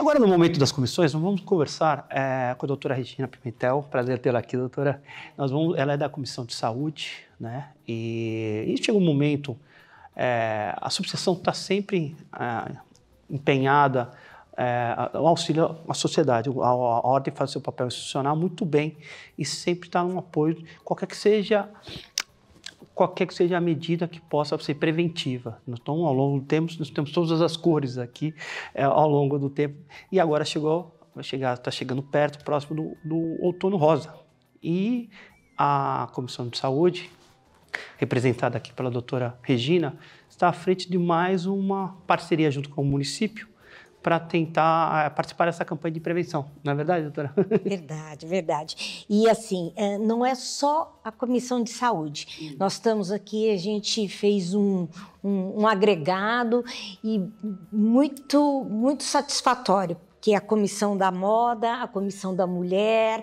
Agora, no momento das comissões, nós vamos conversar é, com a doutora Regina Pimentel. Prazer tê-la aqui, doutora. Nós vamos, ela é da Comissão de Saúde, né? E, e chega um momento, é, a subseção está sempre é, empenhada ao auxílio à sociedade. A, a, a, ordem faz seu papel institucional muito bem e sempre está no apoio, qualquer que seja qualquer que seja a medida que possa ser preventiva. Então, ao longo do tempo, nós temos todas as cores aqui é, ao longo do tempo. E agora chegou, vai chegar, está chegando perto, próximo do, do outono rosa. E a Comissão de Saúde, representada aqui pela doutora Regina, está à frente de mais uma parceria junto com o município para tentar ah, participar dessa campanha de prevenção. Não é verdade, doutora? Verdade, verdade. E assim, eh, não é só a Comissão de Saúde. Hum. Nós estamos aqui, a gente fez um, um, um agregado e muito, muito satisfatório que é a comissão da moda, a comissão da mulher,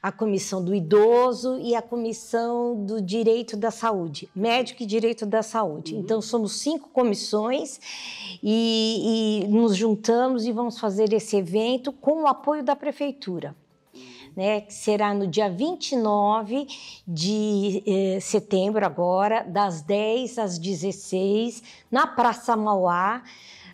a comissão do idoso e a comissão do direito da saúde, médico e direito da saúde. Uhum. Então somos cinco comissões e, e, nos juntamos e vamos fazer esse evento com o apoio da prefeitura. Uhum. Né, que será no dia 29 de eh, setembro, agora, das 10 às 16, na Praça Mauá,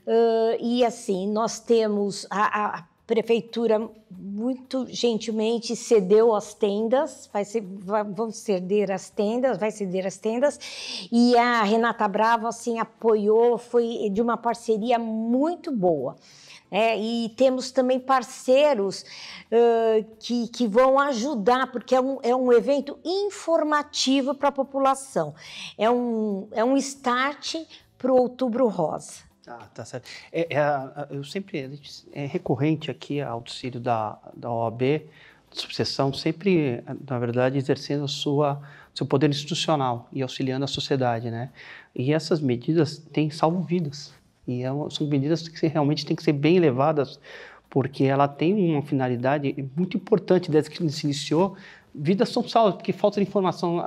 Uh, e assim, nós temos a, a prefeitura muito gentilmente cedeu as tendas, vai ser, vão ceder as tendas, vai ceder as tendas, e a Renata Bravo assim apoiou, foi de uma parceria muito boa. É, e temos também parceiros uh, que, que vão ajudar, porque é um, é um evento informativo para a população. É um, é um start para o Outubro Rosa. Tá, ah, tá certo. É, é, eu sempre, é recorrente aqui ao auxílio da, da OAB, de sucessão, sempre, na verdade, exercendo a sua seu poder institucional e auxiliando a sociedade, né? E essas medidas têm salvo vidas. E é, são medidas que realmente têm que ser bem levadas, porque ela tem uma finalidade muito importante desde que se iniciou. Vidas são salvas, porque falta de informação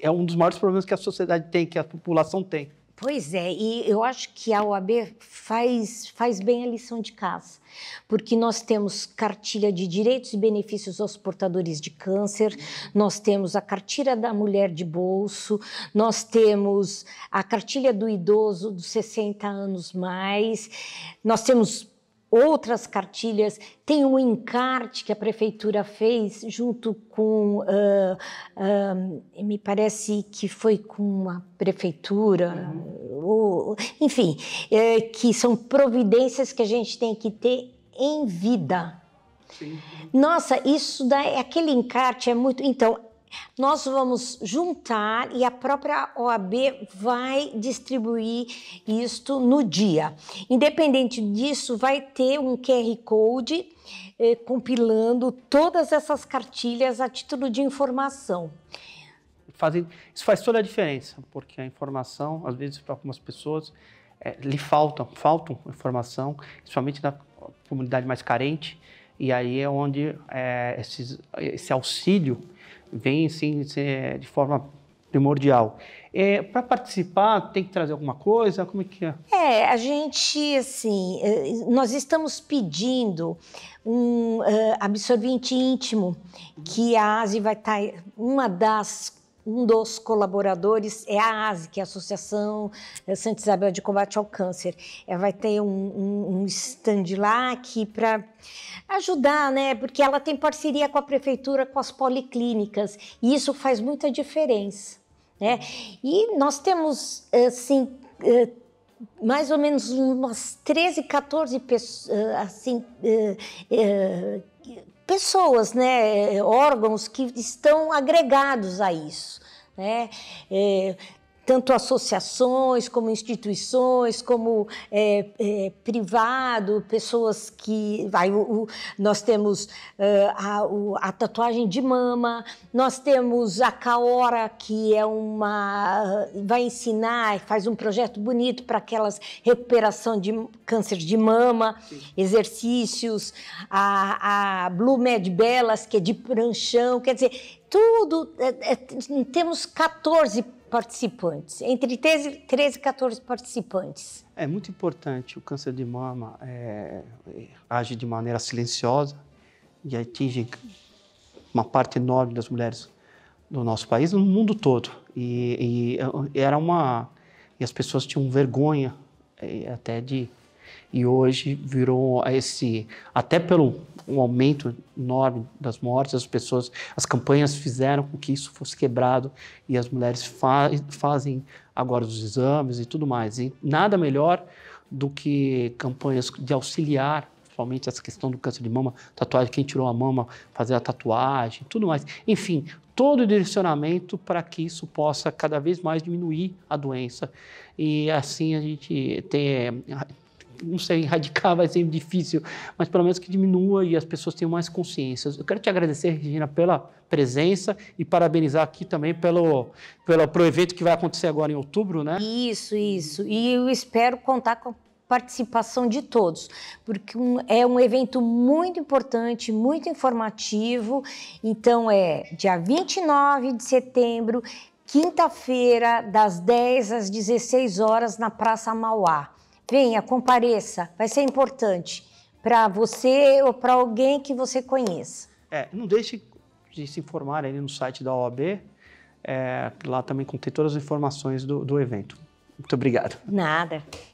é um dos maiores problemas que a sociedade tem, que a população tem. Pois é, e eu acho que a OAB faz, faz bem a lição de casa, porque nós temos cartilha de direitos e benefícios aos portadores de câncer, nós temos a cartilha da mulher de bolso, nós temos a cartilha do idoso dos 60 anos mais, nós temos outras cartilhas, tem um encarte que a prefeitura fez junto com, uh, uh, me parece que foi com uma prefeitura, uhum. ou, enfim, é, que são providências que a gente tem que ter em vida. Sim. Nossa, isso daí, aquele encarte é muito. Então, nós vamos juntar e a própria OAB vai distribuir isto no dia. Independente disso, vai ter um QR Code eh, compilando todas essas cartilhas a título de informação. isso faz toda a diferença, porque a informação, às vezes, para algumas pessoas, é, lhe falta, faltam informação, principalmente na comunidade mais carente. E aí é onde é, esse auxílio vem sim, de forma primordial. É, Para participar, tem que trazer alguma coisa? Como é que é? É, a gente, assim, é, nós estamos pedindo um uh, absorvente íntimo, que a ASI vai estar. Tá uma das um dos colaboradores é a ASE, que é a Associação Santa Isabel de Combate ao Câncer. Ela vai ter um, um, um stand lá aqui para ajudar, né? Porque ela tem parceria com a prefeitura, com as policlínicas, e isso faz muita diferença. Né? E nós temos, assim, mais ou menos umas 13, 14 pessoas, assim, eh, eh, pessoas, né, eh, órgãos que estão agregados a isso. Né? tanto associações como instituições, como é, é, privado, pessoas que. Vai, o, o, nós temos uh, a, o, a, tatuagem de mama, nós temos a Caora, que é uma. vai ensinar, faz um projeto bonito para aquelas recuperação de câncer de mama, Sim. exercícios, a, a Blue Med Belas, que é de pranchão, quer dizer, tudo. É, é temos 14 participantes, entre 13, 13 e 14 participantes. É muito importante. O câncer de mama é, é, age de maneira silenciosa e atinge uma parte enorme das mulheres do nosso país, no mundo todo. E, e era uma. E as pessoas tinham vergonha é, até de e hoje virou esse, até pelo um aumento enorme das mortes, as pessoas, as campanhas fizeram com que isso fosse quebrado e as mulheres fa fazem agora os exames e tudo mais. E nada melhor do que campanhas de auxiliar principalmente essa questão do câncer de mama, tatuagem, quem tirou a mama, fazer a tatuagem, tudo mais. Enfim, todo o direcionamento para que isso possa cada vez mais diminuir a doença e assim a gente ter não sei, erradicar vai ser difícil, mas pelo menos que diminua e as pessoas tenham mais consciência. Eu quero te agradecer, Regina, pela presença e parabenizar aqui também pelo, pelo, pelo evento que vai acontecer agora em outubro, né? Isso, isso. E eu espero contar com participação de todos, porque um, é um evento muito importante, muito informativo. Então é dia 29 de setembro, quinta-feira, das 10 às 16 horas na Praça Mauá. Venha, compareça, vai ser importante para você ou para alguém que você conheça. É, não deixe de se informar ali no site da OAB, é, lá também contém todas as informações do, do evento. Muito obrigado. Nada.